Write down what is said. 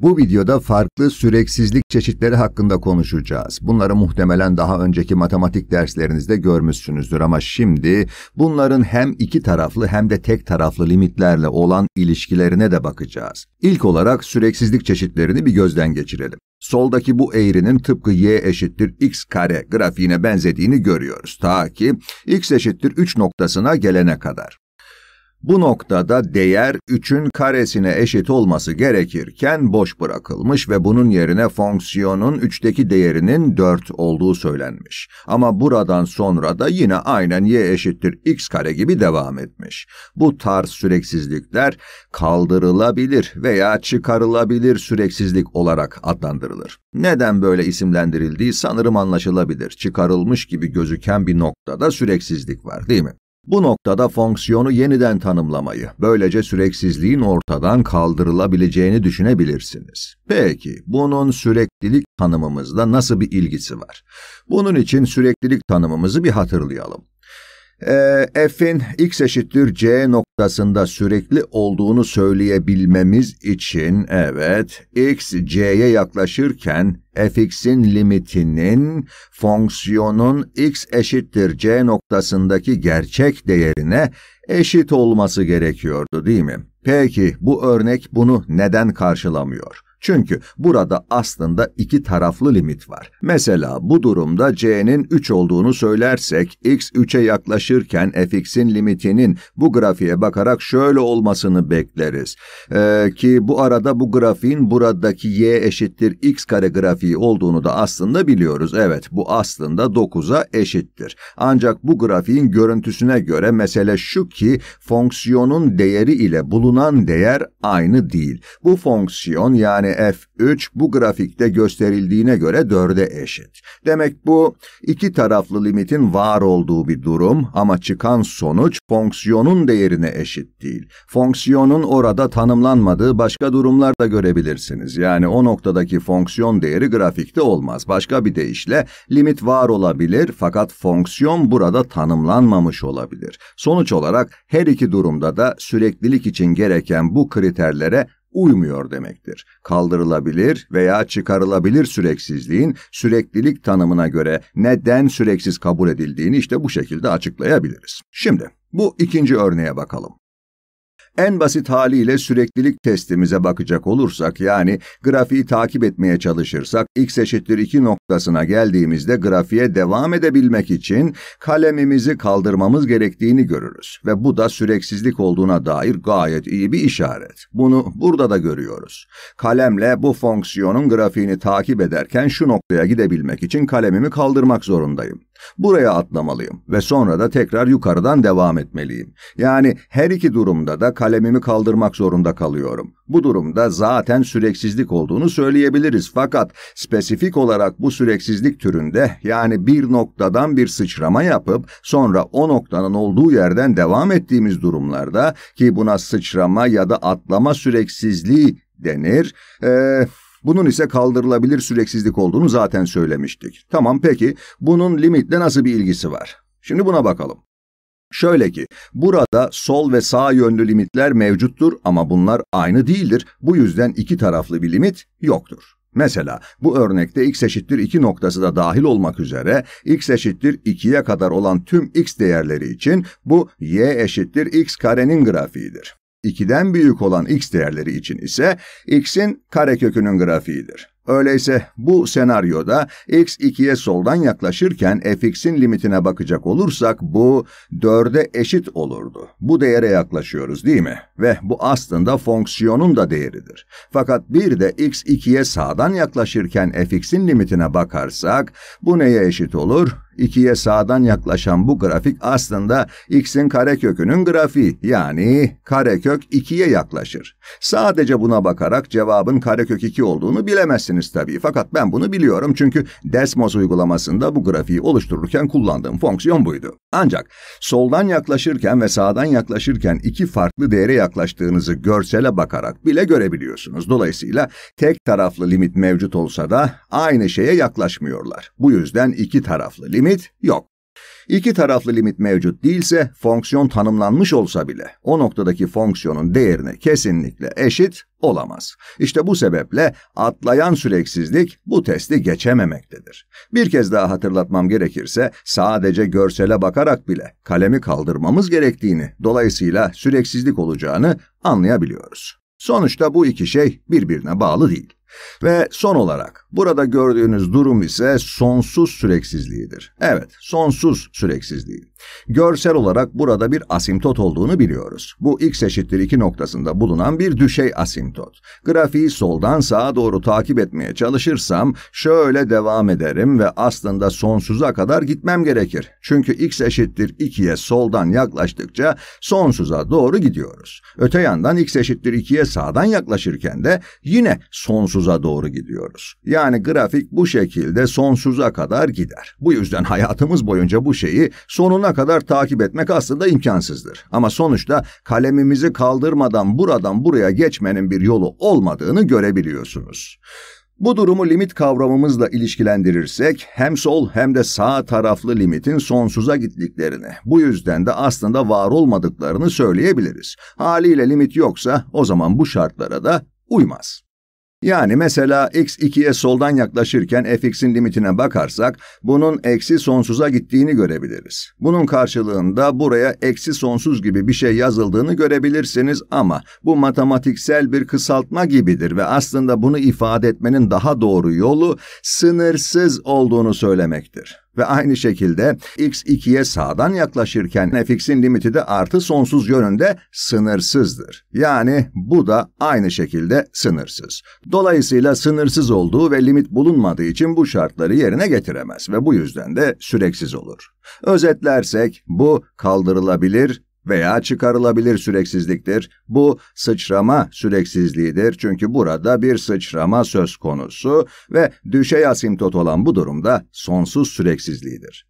Bu videoda farklı süreksizlik çeşitleri hakkında konuşacağız. Bunları muhtemelen daha önceki matematik derslerinizde görmüşsünüzdür ama şimdi bunların hem iki taraflı hem de tek taraflı limitlerle olan ilişkilerine de bakacağız. İlk olarak süreksizlik çeşitlerini bir gözden geçirelim. Soldaki bu eğrinin tıpkı y eşittir x kare grafiğine benzediğini görüyoruz. Ta ki x eşittir 3 noktasına gelene kadar. Bu noktada değer 3'ün karesine eşit olması gerekirken boş bırakılmış ve bunun yerine fonksiyonun 3'teki değerinin 4 olduğu söylenmiş. Ama buradan sonra da yine aynen y eşittir x kare gibi devam etmiş. Bu tarz süreksizlikler kaldırılabilir veya çıkarılabilir süreksizlik olarak adlandırılır. Neden böyle isimlendirildiği sanırım anlaşılabilir. Çıkarılmış gibi gözüken bir noktada süreksizlik var değil mi? Bu noktada fonksiyonu yeniden tanımlamayı, böylece süreksizliğin ortadan kaldırılabileceğini düşünebilirsiniz. Peki, bunun süreklilik tanımımızla nasıl bir ilgisi var? Bunun için süreklilik tanımımızı bir hatırlayalım e, f'in x eşittir c noktasında sürekli olduğunu söyleyebilmemiz için evet x c'ye yaklaşırken fx'in limitinin fonksiyonun x eşittir c noktasındaki gerçek değerine eşit olması gerekiyordu değil mi? Peki bu örnek bunu neden karşılamıyor? Çünkü burada aslında iki taraflı limit var. Mesela bu durumda c'nin 3 olduğunu söylersek, x 3'e yaklaşırken fx'in limitinin bu grafiğe bakarak şöyle olmasını bekleriz. Ee, ki bu arada bu grafiğin buradaki y eşittir x kare grafiği olduğunu da aslında biliyoruz. Evet, bu aslında 9'a eşittir. Ancak bu grafiğin görüntüsüne göre mesele şu ki, fonksiyonun değeri ile bulunan değer aynı değil. Bu fonksiyon yani yani F3 bu grafikte gösterildiğine göre 4'e eşit. Demek bu iki taraflı limitin var olduğu bir durum ama çıkan sonuç fonksiyonun değerine eşit değil. Fonksiyonun orada tanımlanmadığı başka durumlar da görebilirsiniz. Yani o noktadaki fonksiyon değeri grafikte olmaz. Başka bir deyişle limit var olabilir fakat fonksiyon burada tanımlanmamış olabilir. Sonuç olarak her iki durumda da süreklilik için gereken bu kriterlere uymuyor demektir. Kaldırılabilir veya çıkarılabilir süreksizliğin süreklilik tanımına göre neden süreksiz kabul edildiğini işte bu şekilde açıklayabiliriz. Şimdi bu ikinci örneğe bakalım. En basit haliyle süreklilik testimize bakacak olursak yani grafiği takip etmeye çalışırsak x eşittir 2 noktasına geldiğimizde grafiğe devam edebilmek için kalemimizi kaldırmamız gerektiğini görürüz ve bu da süreksizlik olduğuna dair gayet iyi bir işaret. Bunu burada da görüyoruz. Kalemle bu fonksiyonun grafiğini takip ederken şu noktaya gidebilmek için kalemimi kaldırmak zorundayım. Buraya atlamalıyım ve sonra da tekrar yukarıdan devam etmeliyim. Yani her iki durumda da kalemimi kaldırmak zorunda kalıyorum. Bu durumda zaten süreksizlik olduğunu söyleyebiliriz fakat spesifik olarak bu süreksizlik türünde yani bir noktadan bir sıçrama yapıp sonra o noktanın olduğu yerden devam ettiğimiz durumlarda ki buna sıçrama ya da atlama süreksizliği denir. Eee bunun ise kaldırılabilir süreksizlik olduğunu zaten söylemiştik. Tamam peki bunun limitle nasıl bir ilgisi var? Şimdi buna bakalım. Şöyle ki, burada sol ve sağ yönlü limitler mevcuttur ama bunlar aynı değildir. Bu yüzden iki taraflı bir limit yoktur. Mesela bu örnekte x eşittir 2 noktası da dahil olmak üzere x eşittir 2'ye kadar olan tüm x değerleri için bu y eşittir x karenin grafiğidir. 2'den büyük olan x değerleri için ise x'in karekökünün grafiğidir. Öyleyse bu senaryoda x 2'ye soldan yaklaşırken fx'in limitine bakacak olursak bu 4'e eşit olurdu. Bu değere yaklaşıyoruz değil mi? Ve bu aslında fonksiyonun da değeridir. Fakat bir de x 2'ye sağdan yaklaşırken fx'in limitine bakarsak bu neye eşit olur? 2'ye sağdan yaklaşan bu grafik aslında x'in karekökünün grafiği yani karekök 2'ye yaklaşır. Sadece buna bakarak cevabın karekök 2 olduğunu bilemezsiniz tabii fakat ben bunu biliyorum çünkü Desmos uygulamasında bu grafiği oluştururken kullandığım fonksiyon buydu. Ancak soldan yaklaşırken ve sağdan yaklaşırken iki farklı değere yaklaştığınızı görsele bakarak bile görebiliyorsunuz. Dolayısıyla tek taraflı limit mevcut olsa da aynı şeye yaklaşmıyorlar. Bu yüzden iki taraflı limit limit yok. İki taraflı limit mevcut değilse fonksiyon tanımlanmış olsa bile o noktadaki fonksiyonun değerine kesinlikle eşit olamaz. İşte bu sebeple atlayan süreksizlik bu testi geçememektedir. Bir kez daha hatırlatmam gerekirse sadece görsele bakarak bile kalemi kaldırmamız gerektiğini dolayısıyla süreksizlik olacağını anlayabiliyoruz. Sonuçta bu iki şey birbirine bağlı değil. Ve son olarak burada gördüğünüz durum ise sonsuz süreksizliğidir. Evet, sonsuz süreksizliği. Görsel olarak burada bir asimtot olduğunu biliyoruz. Bu x eşittir 2 noktasında bulunan bir düşey asimtot. Grafiği soldan sağa doğru takip etmeye çalışırsam şöyle devam ederim ve aslında sonsuza kadar gitmem gerekir. Çünkü x eşittir 2'ye soldan yaklaştıkça sonsuza doğru gidiyoruz. Öte yandan x eşittir 2'ye sağdan yaklaşırken de yine sonsuz sonsuza doğru gidiyoruz. Yani grafik bu şekilde sonsuza kadar gider. Bu yüzden hayatımız boyunca bu şeyi sonuna kadar takip etmek aslında imkansızdır. Ama sonuçta kalemimizi kaldırmadan buradan buraya geçmenin bir yolu olmadığını görebiliyorsunuz. Bu durumu limit kavramımızla ilişkilendirirsek hem sol hem de sağ taraflı limitin sonsuza gittiklerini, bu yüzden de aslında var olmadıklarını söyleyebiliriz. Haliyle limit yoksa o zaman bu şartlara da uymaz. Yani mesela x2'ye soldan yaklaşırken fx'in limitine bakarsak bunun eksi sonsuza gittiğini görebiliriz. Bunun karşılığında buraya eksi sonsuz gibi bir şey yazıldığını görebilirsiniz ama bu matematiksel bir kısaltma gibidir ve aslında bunu ifade etmenin daha doğru yolu sınırsız olduğunu söylemektir. Ve aynı şekilde x2'ye sağdan yaklaşırken fx'in limiti de artı sonsuz yönünde sınırsızdır. Yani bu da aynı şekilde sınırsız. Dolayısıyla sınırsız olduğu ve limit bulunmadığı için bu şartları yerine getiremez ve bu yüzden de süreksiz olur. Özetlersek bu kaldırılabilir veya çıkarılabilir süreksizliktir. Bu sıçrama süreksizliğidir çünkü burada bir sıçrama söz konusu ve düşey asimtot olan bu durumda sonsuz süreksizliğidir.